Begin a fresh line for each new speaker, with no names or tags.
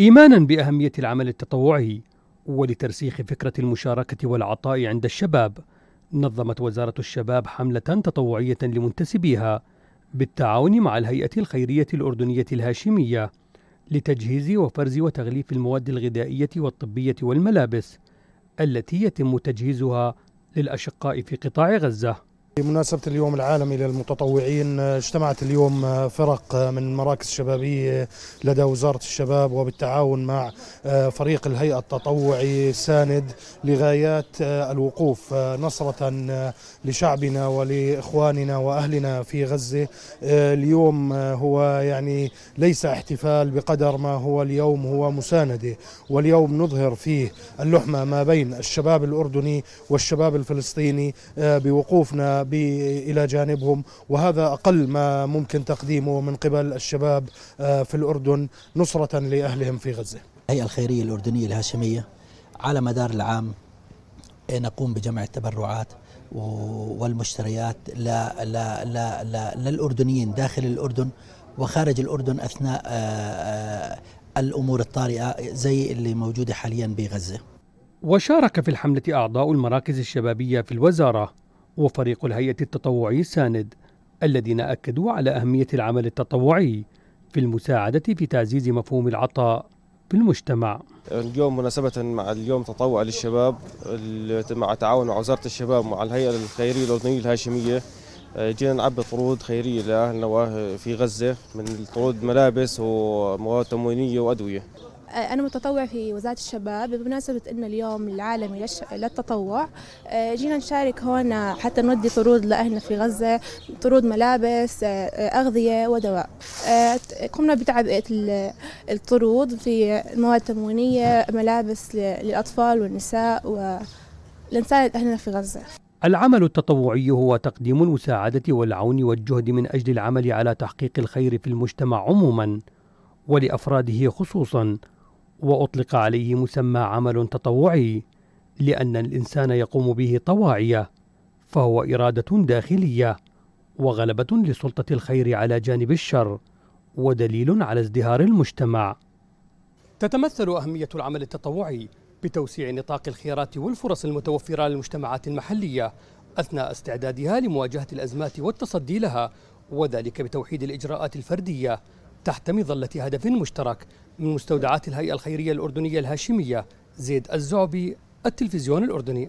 إيمانا بأهمية العمل التطوعي ولترسيخ فكرة المشاركة والعطاء عند الشباب نظمت وزارة الشباب حملة تطوعية لمنتسبيها بالتعاون مع الهيئة الخيرية الأردنية الهاشمية لتجهيز وفرز وتغليف المواد الغذائية والطبية والملابس التي يتم تجهيزها للأشقاء في قطاع غزة
بمناسبة اليوم العالمي للمتطوعين اجتمعت اليوم فرق من مراكز شبابية لدى وزارة الشباب وبالتعاون مع فريق الهيئة التطوعي ساند لغايات الوقوف نصرة لشعبنا ولإخواننا وأهلنا في غزة اليوم هو يعني ليس احتفال بقدر ما هو اليوم هو مساندة واليوم نظهر فيه اللحمة ما بين الشباب الأردني والشباب الفلسطيني بوقوفنا إلى جانبهم وهذا أقل ما ممكن تقديمه من قبل الشباب آه، في الأردن نصرة
لأهلهم في غزة الهيئة الخيرية الأردنية الهاشمية على مدار العام آه، نقوم بجمع التبرعات والمشتريات لا لا لا لا للأردنيين داخل الأردن وخارج الأردن أثناء آه، الأمور الطارئة زي اللي موجودة حاليا بغزة
وشارك في الحملة أعضاء المراكز الشبابية في الوزارة وفريق الهيئة التطوعي الساند الذين أكدوا على أهمية العمل التطوعي في المساعدة في تعزيز مفهوم العطاء
في المجتمع اليوم مناسبة مع اليوم تطوع للشباب مع تعاون مع وزارة الشباب ومع الهيئة الخيرية الأردنية الهاشمية آه، جينا نعبي طرود خيرية لأهلنا في غزة من طرود ملابس ومواد تموينية وأدوية
انا متطوع في وزاره الشباب بمناسبه انه اليوم العالمي للتطوع آه، جينا نشارك هون حتى نودي طرود لاهلنا في غزه طرود ملابس آه، آه، اغذيه ودواء قمنا بتعبئه الطرود في مواد تموينيه ملابس للاطفال والنساء ولنساعد اهلنا في غزه
العمل التطوعي هو تقديم المساعدة والعون والجهد من أجل العمل على تحقيق الخير في المجتمع عموما ولأفراده خصوصا وأطلق عليه مسمى عمل تطوعي لأن الإنسان يقوم به طواعية فهو إرادة داخلية وغلبة لسلطة الخير على جانب الشر ودليل على ازدهار المجتمع تتمثل أهمية العمل التطوعي بتوسيع نطاق الخيارات والفرص المتوفرة للمجتمعات المحلية أثناء استعدادها لمواجهة الأزمات والتصدي لها وذلك بتوحيد الإجراءات الفردية تحت مظلة هدف مشترك من مستودعات الهيئة الخيرية الأردنية الهاشمية زيد الزعبي التلفزيون الأردني